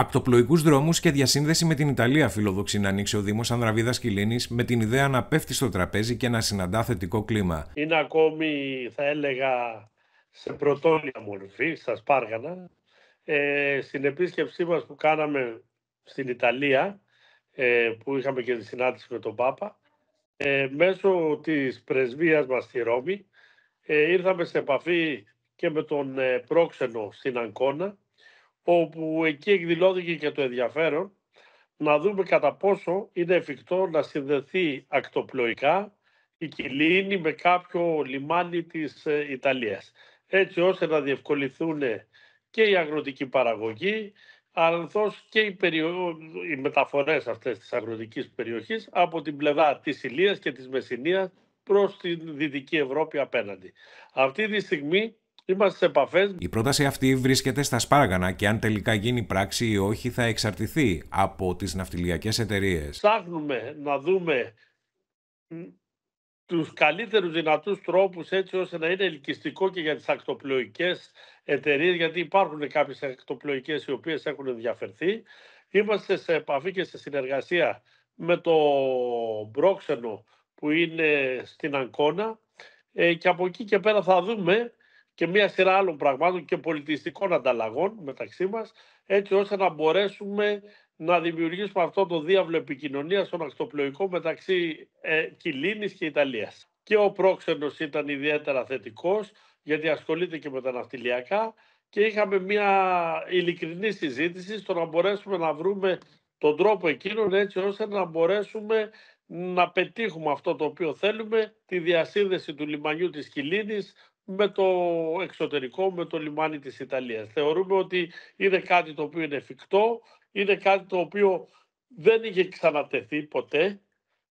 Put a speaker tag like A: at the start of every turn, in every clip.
A: Ακτοπλοϊκού δρόμους και διασύνδεση με την Ιταλία φιλοδοξεί να ανοίξει ο Δήμος Ανδραβίδας Κιλίνη με την ιδέα να πέφτει στο τραπέζι και να συναντά θετικό κλίμα.
B: Είναι ακόμη, θα έλεγα, σε πρωτόλια μορφή, στα Σπάργανα. Ε, στην επίσκεψή μας που κάναμε στην Ιταλία, ε, που είχαμε και τη συνάντηση με τον Πάπα, ε, μέσω της πρεσβείας μας στη Ρώμη, ε, ήρθαμε σε επαφή και με τον ε, πρόξενο στην Αγκώνα, όπου εκεί εκδηλώθηκε και το ενδιαφέρον να δούμε κατά πόσο είναι εφικτό να συνδεθεί ακτοπλοϊκά η Κιλίνη με κάποιο λιμάνι της ε, Ιταλίας. Έτσι ώστε να διευκολυθούν και η αγροτική παραγωγή, αλθώς και οι, περιο οι μεταφορές αυτές της αγροτικής περιοχής από την πλευρά της Ηλίας και της Μεσσηνίας προς την Δυτική Ευρώπη απέναντι. Αυτή τη στιγμή Είμαστε σε επαφές.
A: Η πρόταση αυτή βρίσκεται στα σπάργανα και αν τελικά γίνει πράξη ή όχι θα εξαρτηθεί από τις ναυτιλιακές εταιρείες.
B: Ψάχνουμε να δούμε τους καλύτερους δυνατούς τρόπους, έτσι ώστε να είναι ελκυστικό και για τις ακτοπλοϊκές εταιρείες, γιατί υπάρχουν κάποιες ακτοπλοϊκές οι οποίες έχουν ενδιαφερθεί. Είμαστε σε επαφή και σε συνεργασία με το Μπρόξενο που είναι στην Αγκώνα ε, και από εκεί και πέρα θα δούμε και μια σειρά άλλων πραγμάτων και πολιτιστικών ανταλλαγών μεταξύ μας, έτσι ώστε να μπορέσουμε να δημιουργήσουμε αυτό το διάβλο επικοινωνίας στον ακτοπλοϊκό μεταξύ ε, Κιλίνης και Ιταλίας. Και ο πρόξενος ήταν ιδιαίτερα θετικός, γιατί ασχολείται και με τα ναυτιλιακά και είχαμε μια ειλικρινή συζήτηση στο να μπορέσουμε να βρούμε τον τρόπο εκείνον έτσι ώστε να μπορέσουμε να πετύχουμε αυτό το οποίο θέλουμε, τη διασύνδεση του λιμανιού της Κιλίνης με το εξωτερικό, με το λιμάνι της Ιταλίας. Θεωρούμε ότι είναι κάτι το οποίο είναι εφικτό, είναι κάτι το οποίο δεν είχε ξανατεθεί ποτέ.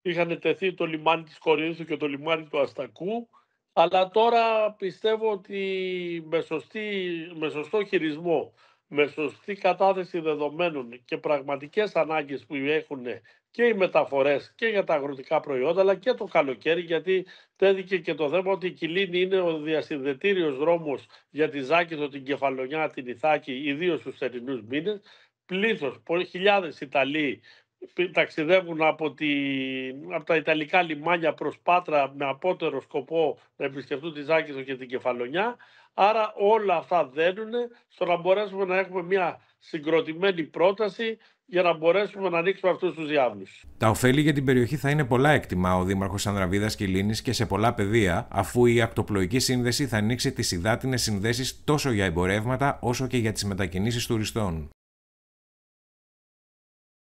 B: Είχαν τεθεί το λιμάνι της Κορίνθου και το λιμάνι του Αστακού, αλλά τώρα πιστεύω ότι με, σωστή, με σωστό χειρισμό με σωστή κατάθεση δεδομένων και πραγματικές ανάγκες που έχουν και οι μεταφορές και για τα αγροτικά προϊόντα αλλά και το καλοκαίρι γιατί τέθηκε και το θέμα ότι η Κιλίνη είναι ο διασυνδετήριος δρόμος για τη Ζάκηθο, την Κεφαλονιά, την Ιθάκη ιδίως στους θερινούς μήνες. Πλήθος, χιλιάδες Ιταλοί ταξιδεύουν από, τη, από τα Ιταλικά λιμάνια προς Πάτρα με απότερο σκοπό να επισκεφτούν τη Ζάκηθο και την Κεφαλονιά. Άρα όλα αυτά δένουν στο να μπορέσουμε να έχουμε μια συγκροτημένη πρόταση για να μπορέσουμε να ανοίξουμε αυτούς τους διάβλους.
A: Τα ωφέλη για την περιοχή θα είναι πολλά, εκτιμά ο Δήμαρχος Ανδραβίδας Κιλίνη και σε πολλά πεδία, αφού η ακτοπλοϊκή σύνδεση θα ανοίξει τις υδάτινες συνδέσεις τόσο για εμπορεύματα όσο και για τις μετακινήσεις τουριστών.